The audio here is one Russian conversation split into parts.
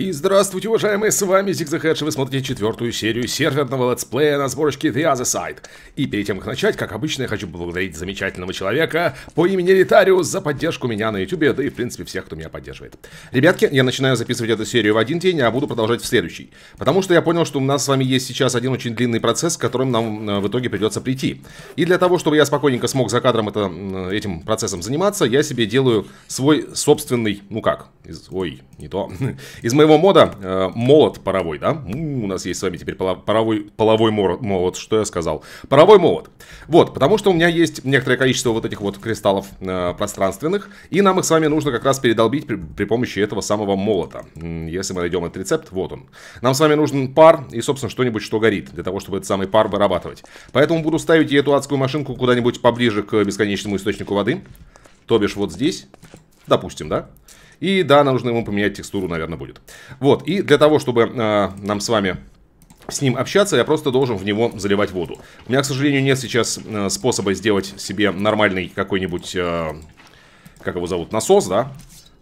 И здравствуйте, уважаемые, с вами Зигзахэдж, вы смотрите четвертую серию серверного летсплея на сборочке The Other Side. И перед тем, как начать, как обычно, я хочу поблагодарить замечательного человека по имени Ритариус за поддержку меня на Ютубе, да и, в принципе, всех, кто меня поддерживает. Ребятки, я начинаю записывать эту серию в один день, а буду продолжать в следующий. Потому что я понял, что у нас с вами есть сейчас один очень длинный процесс, к которым нам э, в итоге придется прийти. И для того, чтобы я спокойненько смог за кадром это, этим процессом заниматься, я себе делаю свой собственный, ну как, из, ой, не то, из моего моего мода э, молот паровой, да? У нас есть с вами теперь паровой, половой молот, что я сказал? Паровой молот. Вот, потому что у меня есть некоторое количество вот этих вот кристаллов э, пространственных, и нам их с вами нужно как раз передолбить при, при помощи этого самого молота. Если мы найдем этот рецепт, вот он. Нам с вами нужен пар и, собственно, что-нибудь, что горит, для того, чтобы этот самый пар вырабатывать. Поэтому буду ставить эту адскую машинку куда-нибудь поближе к бесконечному источнику воды, то бишь вот здесь, допустим, да? И да, нужно ему поменять текстуру, наверное, будет. Вот, и для того, чтобы э, нам с вами с ним общаться, я просто должен в него заливать воду. У меня, к сожалению, нет сейчас э, способа сделать себе нормальный какой-нибудь, э, как его зовут, насос, да?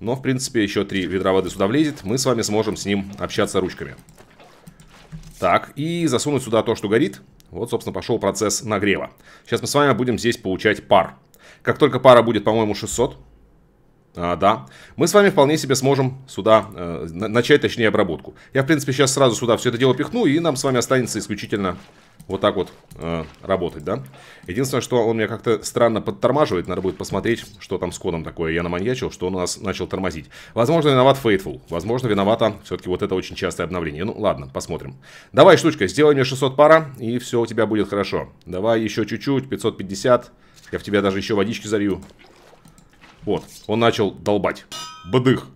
Но, в принципе, еще три ведра воды сюда влезет, мы с вами сможем с ним общаться ручками. Так, и засунуть сюда то, что горит. Вот, собственно, пошел процесс нагрева. Сейчас мы с вами будем здесь получать пар. Как только пара будет, по-моему, 600, а, да, мы с вами вполне себе сможем сюда э, начать, точнее, обработку. Я, в принципе, сейчас сразу сюда все это дело пихну, и нам с вами останется исключительно вот так вот э, работать, да. Единственное, что он меня как-то странно подтормаживает, надо будет посмотреть, что там с кодом такое. Я наманьячил, что он у нас начал тормозить. Возможно, виноват Faithful, возможно, виновата все-таки вот это очень частое обновление. Ну, ладно, посмотрим. Давай, штучка, сделай мне 600 пара, и все у тебя будет хорошо. Давай еще чуть-чуть, 550, я в тебя даже еще водички залью. Вот, он начал долбать. Бдых.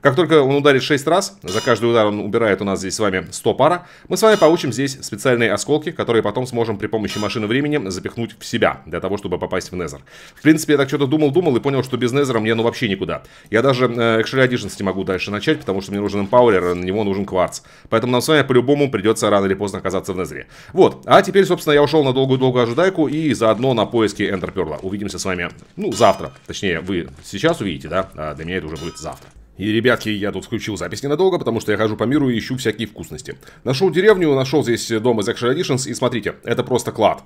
Как только он ударит 6 раз, за каждый удар он убирает у нас здесь с вами 100 пара, мы с вами получим здесь специальные осколки, которые потом сможем при помощи машины времени запихнуть в себя, для того, чтобы попасть в Незер. В принципе, я так что-то думал-думал и понял, что без Незера мне ну вообще никуда. Я даже э, Экшель Additions не могу дальше начать, потому что мне нужен Эмпауэр, на него нужен Кварц. Поэтому нам с вами по-любому придется рано или поздно оказаться в Незере. Вот, а теперь, собственно, я ушел на долгую-долгую ожидайку и заодно на поиски Энтерперла. Увидимся с вами, ну, завтра. Точнее, вы сейчас увидите, да? А для меня это уже будет завтра. И, ребятки, я тут включил запись ненадолго, потому что я хожу по миру и ищу всякие вкусности. Нашел деревню, нашел здесь дом из Action Editions, и смотрите, это просто клад.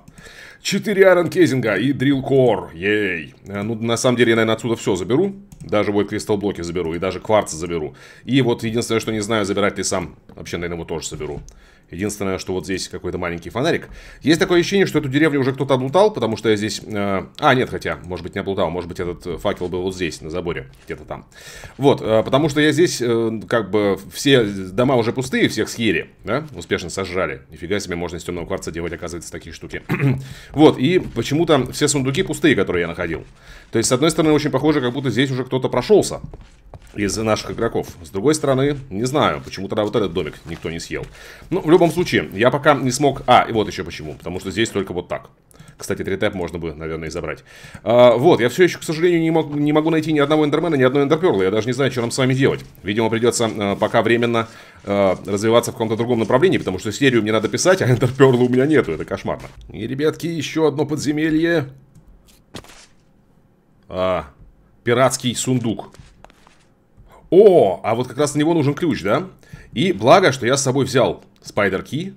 Четыре Iron Кезинга и Drill Core, ей. А, ну, на самом деле, я, наверное, отсюда все заберу. Даже вот кристалл блоки заберу, и даже кварц заберу. И вот единственное, что не знаю, забирать ли сам. Вообще, наверное, его тоже заберу. Единственное, что вот здесь какой-то маленький фонарик. Есть такое ощущение, что эту деревню уже кто-то облутал, потому что я здесь... Э, а, нет, хотя, может быть, не облутал. Может быть, этот э, факел был вот здесь, на заборе, где-то там. Вот, э, потому что я здесь, э, как бы, все дома уже пустые, всех съели, да? Успешно сожрали. Нифига себе, можно из темного кварца делать, оказывается, такие штуки. вот, и почему-то все сундуки пустые, которые я находил. То есть, с одной стороны, очень похоже, как будто здесь уже кто-то прошелся из наших игроков. С другой стороны, не знаю, почему тогда вот этот домик никто не съел. Ну, в любом случае, я пока не смог... А, и вот еще почему. Потому что здесь только вот так. Кстати, 3 можно бы, наверное, и забрать. А, вот, я все еще, к сожалению, не, мог, не могу найти ни одного эндермена, ни одной эндерперла. Я даже не знаю, что нам с вами делать. Видимо, придется э, пока временно э, развиваться в каком-то другом направлении, потому что серию мне надо писать, а эндерперла у меня нету. Это кошмарно. И, ребятки, еще одно подземелье. А, пиратский сундук. О, а вот как раз на него нужен ключ, да? И благо, что я с собой взял спайдер-ки.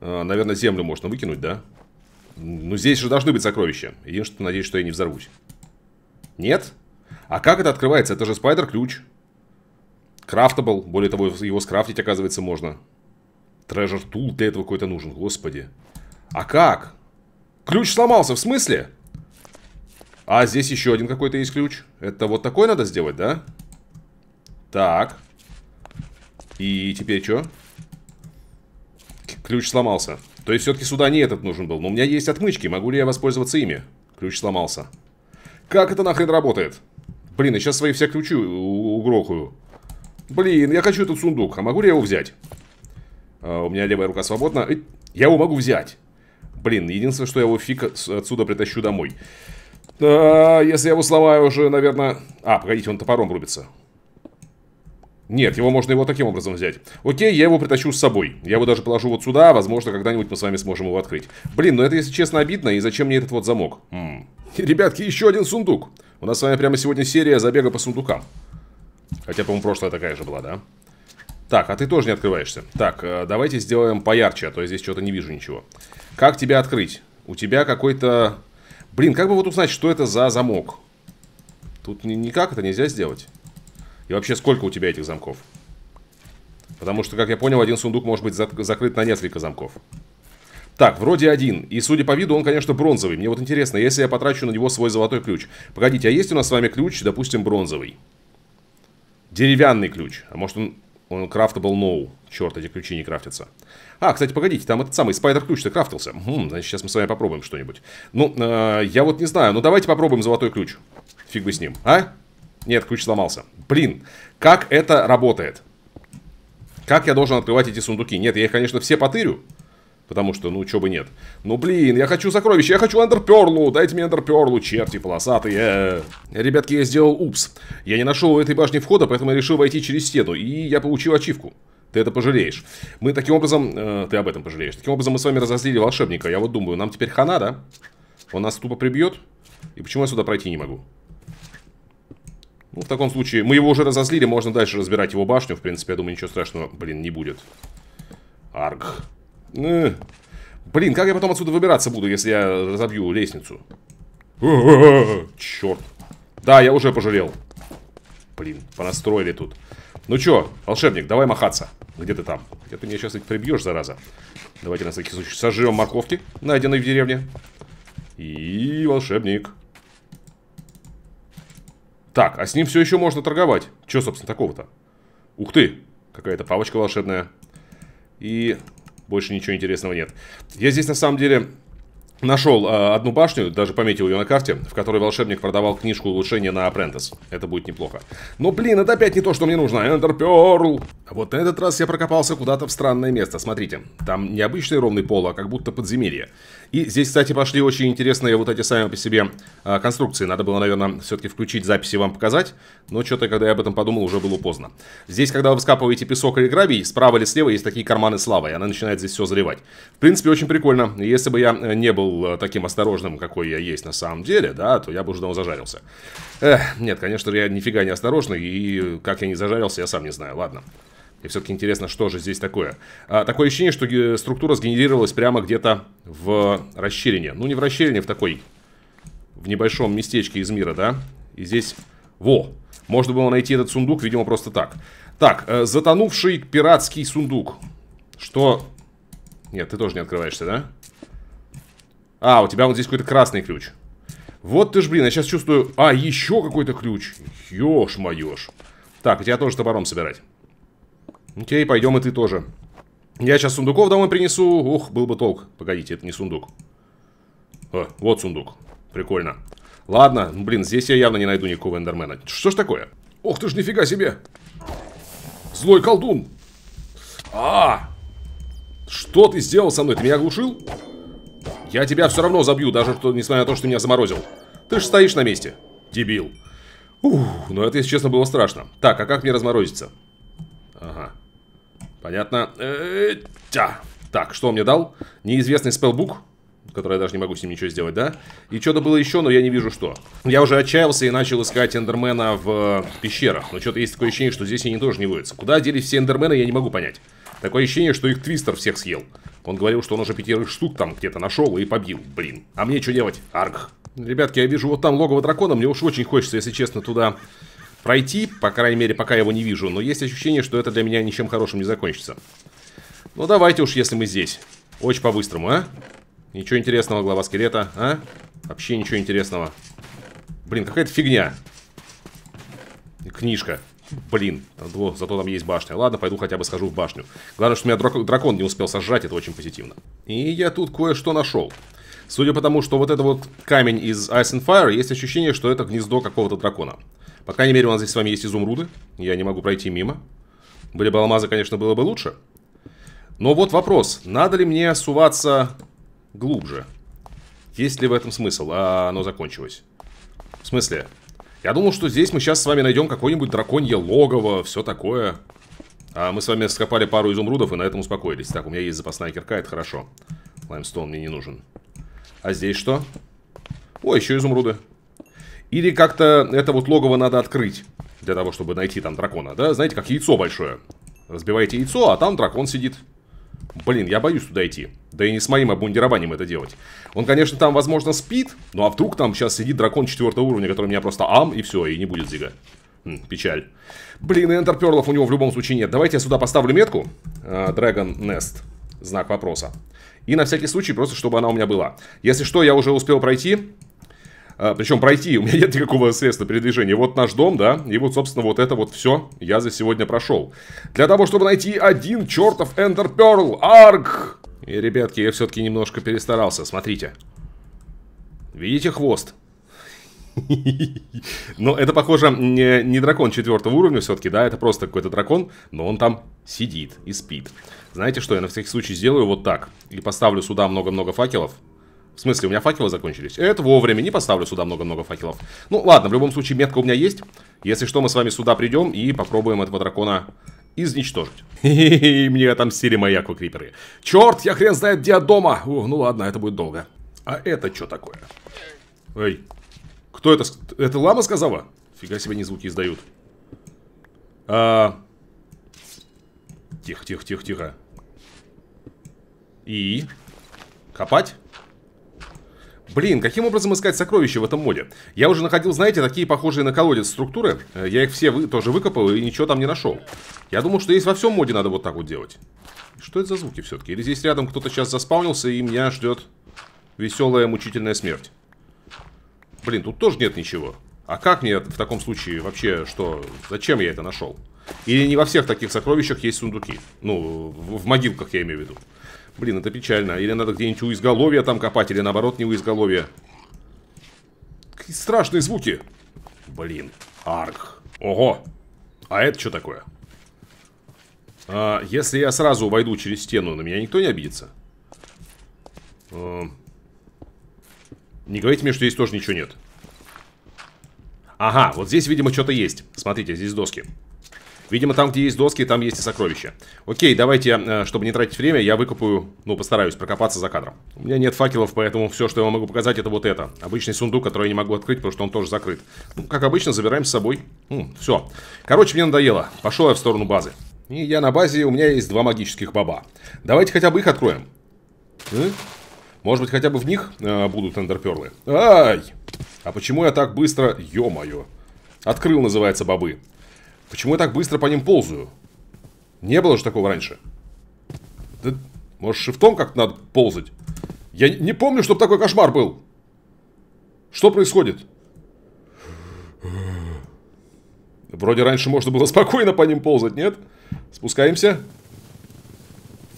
Наверное, землю можно выкинуть, да? Ну, здесь же должны быть сокровища. Единственное, надеюсь, что я не взорвусь. Нет? А как это открывается? Это же спайдер-ключ. Крафтабл. Более того, его скрафтить, оказывается, можно. Трежер тул для этого какой-то нужен. Господи. А как? Ключ сломался, в смысле? А здесь еще один какой-то есть ключ. Это вот такой надо сделать, да? Так. И теперь что? Ключ сломался. То есть все-таки сюда не этот нужен был. Но у меня есть отмычки. Могу ли я воспользоваться ими? Ключ сломался. Как это нахрен работает? Блин, я сейчас свои все ключи угрохаю. Блин, я хочу этот сундук. А могу ли я его взять? А, у меня левая рука свободна. Я его могу взять. Блин, единственное, что я его фиг отсюда притащу домой. А, если я его сломаю уже, наверное... А, погодите, он топором рубится. Нет, его можно его таким образом взять. Окей, я его притащу с собой. Я его даже положу вот сюда, возможно, когда-нибудь мы с вами сможем его открыть. Блин, ну это, если честно, обидно, и зачем мне этот вот замок? М хм. Ребятки, еще один сундук. У нас с вами прямо сегодня серия забега по сундукам. Хотя, по-моему, прошлая такая же была, да? Так, а ты тоже не открываешься. Так, э, давайте сделаем поярче, а то я здесь что-то не вижу ничего. Как тебя открыть? У тебя какой-то... Блин, как бы вот узнать, что это за замок? Тут никак это нельзя сделать. И вообще, сколько у тебя этих замков? Потому что, как я понял, один сундук может быть зак закрыт на несколько замков. Так, вроде один. И судя по виду, он, конечно, бронзовый. Мне вот интересно, если я потрачу на него свой золотой ключ. Погодите, а есть у нас с вами ключ, допустим, бронзовый? Деревянный ключ. А может он... Он крафтабл ноу. No. Черт, эти ключи не крафтятся. А, кстати, погодите, там этот самый спайдер-ключ-то крафтился. Хм, значит, сейчас мы с вами попробуем что-нибудь. Ну, э, я вот не знаю. Ну, давайте попробуем золотой ключ. Фиг бы с ним. А? Нет, ключ сломался. Блин, как это работает? Как я должен открывать эти сундуки? Нет, я их, конечно, все потырю. Потому что, ну, чё бы нет. Ну, блин, я хочу сокровища, я хочу андерперлу. Дайте мне андерперлу, черти полосатые. Ребятки, я сделал упс. Я не нашел у этой башни входа, поэтому я решил войти через стену. И я получил ачивку. Ты это пожалеешь. Мы таким образом... Э, ты об этом пожалеешь. Таким образом мы с вами разозлили волшебника. Я вот думаю, нам теперь хана, да? Он нас тупо прибьет. И почему я сюда пройти не могу? Ну, в таком случае, мы его уже разозлили, можно дальше разбирать его башню. В принципе, я думаю, ничего страшного, блин, не будет. Арг. Э. Блин, как я потом отсюда выбираться буду, если я разобью лестницу? Черт. Да, я уже пожалел. Блин, понастроили тут. Ну чё, волшебник, давай махаться. Где ты там? Где а ты меня сейчас ведь прибьешь, зараза. Давайте на всякий случай сожрем морковки, найденные в деревне. И волшебник. Так, а с ним все еще можно торговать. Че, собственно, такого-то? Ух ты! Какая-то палочка волшебная. И больше ничего интересного нет. Я здесь, на самом деле, нашел э, а, одну башню, даже пометил ее на карте, в которой волшебник продавал книжку улучшения на Apprentice. Это будет неплохо. Но, блин, это опять не то, что мне нужно. Enter Вот на этот раз я прокопался куда-то в странное место. Смотрите, там не обычный ровный пол, а как будто подземелье. И здесь, кстати, пошли очень интересные вот эти сами по себе а, конструкции. Надо было, наверное, все-таки включить записи и вам показать. Но что-то, когда я об этом подумал, уже было поздно. Здесь, когда вы скапываете песок или гравий, справа или слева есть такие карманы славы. И она начинает здесь все заливать. В принципе, очень прикольно. Если бы я э, не был э, таким осторожным, какой я есть на самом деле, да, то я бы уже давно зажарился. Эх, нет, конечно, я нифига не осторожный. И как я не зажарился, я сам не знаю. Ладно. И все-таки интересно, что же здесь такое. А, такое ощущение, что структура сгенерировалась прямо где-то в расщелине. Ну, не в расщелине, в такой... В небольшом местечке из мира, да? И здесь... Во! Можно было найти этот сундук, видимо, просто так. Так, э, затонувший пиратский сундук. Что... Нет, ты тоже не открываешься, да? А, у тебя вот здесь какой-то красный ключ. Вот ты ж, блин, я сейчас чувствую... А, еще какой-то ключ. Ёж-моёж. Так, у тебя тоже топором собирать. Окей, пойдем и ты тоже. Я сейчас сундуков домой принесу. Ух, был бы толк. Погодите, это не сундук. О, вот сундук. Прикольно. Ладно, ну, блин, здесь я явно не найду никакого эндермена. Что ж такое? Ох ты ж, нифига себе! Злой колдун! А! -а, -а! Что ты сделал со мной? Ты меня оглушил? Я тебя все равно забью, даже что, несмотря на то, что ты меня заморозил. Ты же стоишь на месте. Дебил. Ух, ну это, если честно, было страшно. Так, а как мне разморозиться? Ага. Понятно. Э -э -тя. Так, что он мне дал? Неизвестный спелбук, который я даже не могу с ним ничего сделать, да? И что-то было еще, но я не вижу что. Я уже отчаялся и начал искать эндермена в э, пещерах. Но что-то есть такое ощущение, что здесь они тоже не водятся. Куда делись все эндермены, я не могу понять. Такое ощущение, что их твистер всех съел. Он говорил, что он уже пятерых штук там где-то нашел и побил. Блин. А мне что делать? Арг. Ребятки, я вижу вот там логово дракона. Мне уж очень хочется, если честно, туда пройти, по крайней мере, пока я его не вижу, но есть ощущение, что это для меня ничем хорошим не закончится. Ну давайте уж, если мы здесь. Очень по-быстрому, а? Ничего интересного, глава скелета, а? Вообще ничего интересного. Блин, какая-то фигня. Книжка. Блин, зато там есть башня. Ладно, пойду хотя бы схожу в башню. Главное, что меня дракон не успел сожрать, это очень позитивно. И я тут кое-что нашел. Судя по тому, что вот это вот камень из Ice and Fire, есть ощущение, что это гнездо какого-то дракона. По крайней мере, у нас здесь с вами есть изумруды. Я не могу пройти мимо. Были бы алмазы, конечно, было бы лучше. Но вот вопрос. Надо ли мне суваться глубже? Есть ли в этом смысл? А оно закончилось. В смысле? Я думал, что здесь мы сейчас с вами найдем какое-нибудь драконье логово, все такое. А мы с вами скопали пару изумрудов и на этом успокоились. Так, у меня есть запасная кирка, это хорошо. Лаймстон мне не нужен. А здесь что? О, еще изумруды. Или как-то это вот логово надо открыть для того, чтобы найти там дракона, да? Знаете, как яйцо большое. Разбиваете яйцо, а там дракон сидит. Блин, я боюсь туда идти. Да и не с моим обмундированием это делать. Он, конечно, там, возможно, спит. Ну а вдруг там сейчас сидит дракон четвертого уровня, который меня просто ам, и все, и не будет зига. Хм, печаль. Блин, и энтерперлов у него в любом случае нет. Давайте я сюда поставлю метку. А, Dragon Nest. Знак вопроса. И на всякий случай, просто чтобы она у меня была. Если что, я уже успел пройти а, причем пройти, у меня нет никакого средства передвижения. Вот наш дом, да, и вот, собственно, вот это вот все я за сегодня прошел. Для того, чтобы найти один чертов Эндер Перл, арг! И, ребятки, я все-таки немножко перестарался, смотрите. Видите хвост? Но это, похоже, не, не дракон четвертого уровня все-таки, да, это просто какой-то дракон, но он там сидит и спит. Знаете что, я на всякий случай сделаю вот так. И поставлю сюда много-много факелов. В смысле, у меня факелы закончились? Это вовремя, не поставлю сюда много-много факелов. Ну ладно, в любом случае метка у меня есть. Если что, мы с вами сюда придем и попробуем этого дракона изничтожить. И мне отомстили мои аквакриперы. Черт, я хрен знает где дома. О, ну ладно, это будет долго. А это что такое? Эй, кто это? Это лама сказала? Фига себе не звуки издают. А... Тихо, тихо, тихо, тихо. И? Копать? Блин, каким образом искать сокровища в этом моде? Я уже находил, знаете, такие похожие на колодец структуры. Э, я их все вы, тоже выкопал и ничего там не нашел. Я думал, что есть во всем моде надо вот так вот делать. Что это за звуки все-таки? Или здесь рядом кто-то сейчас заспаунился и меня ждет веселая мучительная смерть? Блин, тут тоже нет ничего. А как мне в таком случае вообще, что... Зачем я это нашел? Или не во всех таких сокровищах есть сундуки? Ну, в, в могилках я имею в виду. Блин, это печально. Или надо где-нибудь у изголовья там копать, или наоборот не у изголовья. Какие страшные звуки. Блин, арх. Ого. А это что такое? А, если я сразу войду через стену, на меня никто не обидится? А, не говорите мне, что здесь тоже ничего нет. Ага, вот здесь, видимо, что-то есть. Смотрите, здесь доски. Видимо, там, где есть доски, там есть и сокровища. Окей, давайте, э, чтобы не тратить время, я выкопаю, ну, постараюсь прокопаться за кадром. У меня нет факелов, поэтому все, что я вам могу показать, это вот это. Обычный сундук, который я не могу открыть, потому что он тоже закрыт. Ну, как обычно, забираем с собой. все. Короче, мне надоело. Пошел я в сторону базы. И я на базе, у меня есть два магических баба. Давайте хотя бы их откроем. Э? Может быть, хотя бы в них э, будут эндерперлы. Ай! А почему я так быстро... Ё-моё. Открыл, называется, бобы. Почему я так быстро по ним ползаю? Не было же такого раньше. Да, может, шифтом как-то надо ползать? Я не помню, чтобы такой кошмар был. Что происходит? Вроде раньше можно было спокойно по ним ползать, нет? Спускаемся.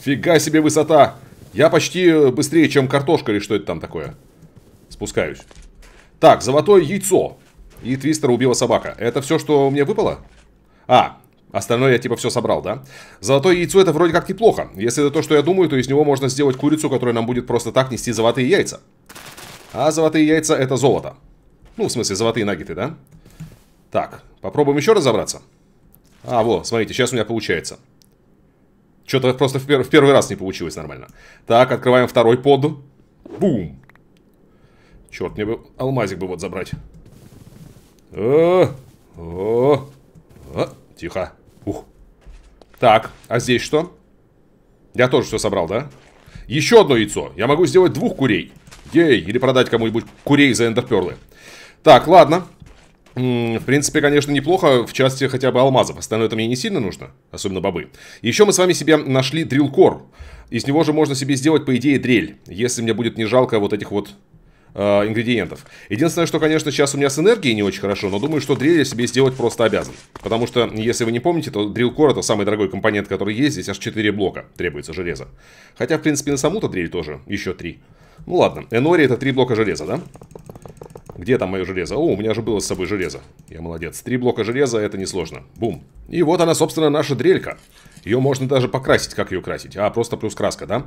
Фига себе высота. Я почти э, быстрее, чем картошка или что это там такое. Спускаюсь. Так, золотое яйцо. И твистера убила собака. Это все, что мне выпало? А, Остальное я типа все собрал, да? Золотое яйцо это вроде как неплохо. Если это то, что я думаю, то из него можно сделать курицу, которая нам будет просто так нести золотые яйца. А золотые яйца это золото. Ну, в смысле, золотые наггеты, да? Так, попробуем еще разобраться. А, вот, смотрите, сейчас у меня получается. Что-то просто в, пер в первый раз не получилось нормально. Так, открываем второй под. Бум. Черт, мне бы алмазик бы вот забрать. Э, о, о, Тихо. Ух. Так, а здесь что? Я тоже все собрал, да? Еще одно яйцо. Я могу сделать двух курей. Ей, или продать кому-нибудь курей за эндерперлы. Так, ладно. В принципе, конечно, неплохо в части хотя бы алмазов. Остальное это мне не сильно нужно, особенно бобы. Еще мы с вами себе нашли дрилкор. Из него же можно себе сделать, по идее, дрель. Если мне будет не жалко вот этих вот Э, ингредиентов. Единственное, что, конечно, сейчас у меня с энергией не очень хорошо, но думаю, что дрель я себе сделать просто обязан. Потому что, если вы не помните, то дрилкор это самый дорогой компонент, который есть. Здесь аж 4 блока требуется железа. Хотя, в принципе, на саму-то дрель тоже еще 3. Ну ладно, Энори это 3 блока железа, да? Где там мое железо? О, у меня же было с собой железо. Я молодец. Три блока железа, это несложно. Бум. И вот она, собственно, наша дрелька. Ее можно даже покрасить. Как ее красить? А, просто плюс краска, да?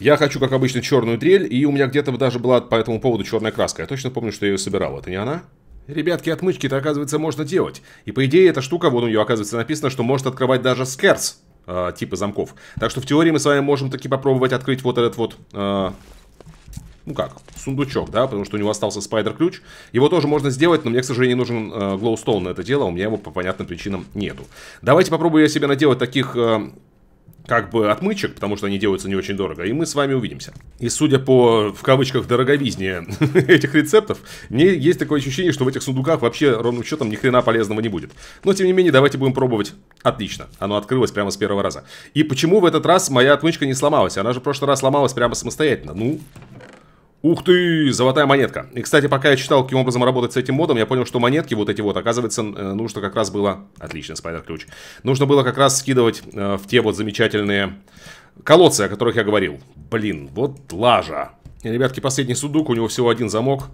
Я хочу, как обычно, черную дрель. И у меня где-то даже была по этому поводу черная краска. Я точно помню, что я ее собирал. Это не она? Ребятки, отмычки-то, оказывается, можно делать. И по идее, эта штука, вот у нее, оказывается, написано, что может открывать даже скерц э, типа замков. Так что в теории мы с вами можем таки попробовать открыть вот этот вот... Э, ну как, сундучок, да, потому что у него остался спайдер-ключ. Его тоже можно сделать, но мне, к сожалению, нужен э, глоустоун на это дело, у меня его по понятным причинам нету. Давайте попробую я себе наделать таких... Э, как бы отмычек, потому что они делаются не очень дорого, и мы с вами увидимся. И судя по, в кавычках, дороговизне этих рецептов, мне есть такое ощущение, что в этих сундуках вообще ровным счетом ни хрена полезного не будет. Но, тем не менее, давайте будем пробовать. Отлично, оно открылось прямо с первого раза. И почему в этот раз моя отмычка не сломалась? Она же в прошлый раз сломалась прямо самостоятельно. Ну, Ух ты, золотая монетка. И, кстати, пока я читал, каким образом работать с этим модом, я понял, что монетки вот эти вот, оказывается, э, нужно как раз было... Отлично, спайдер-ключ. Нужно было как раз скидывать э, в те вот замечательные колодцы, о которых я говорил. Блин, вот лажа. И, ребятки, последний судук, у него всего один замок.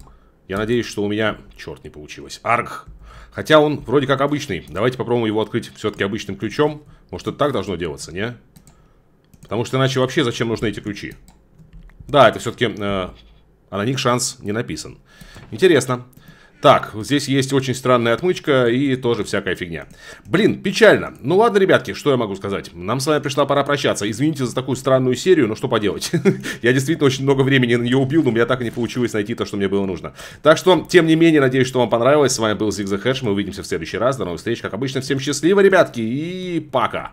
Я надеюсь, что у меня... Черт, не получилось. Арг. Хотя он вроде как обычный. Давайте попробуем его открыть все-таки обычным ключом. Может, это так должно делаться, не? Потому что иначе вообще зачем нужны эти ключи? Да, это все-таки э, а на них шанс не написан. Интересно. Так, здесь есть очень странная отмычка и тоже всякая фигня. Блин, печально. Ну ладно, ребятки, что я могу сказать? Нам с вами пришла пора прощаться. Извините за такую странную серию, но что поделать. я действительно очень много времени на нее убил, но у меня так и не получилось найти то, что мне было нужно. Так что, тем не менее, надеюсь, что вам понравилось. С вами был Зигзаг Хэш. Мы увидимся в следующий раз. До новых встреч. Как обычно, всем счастливо, ребятки, и пока.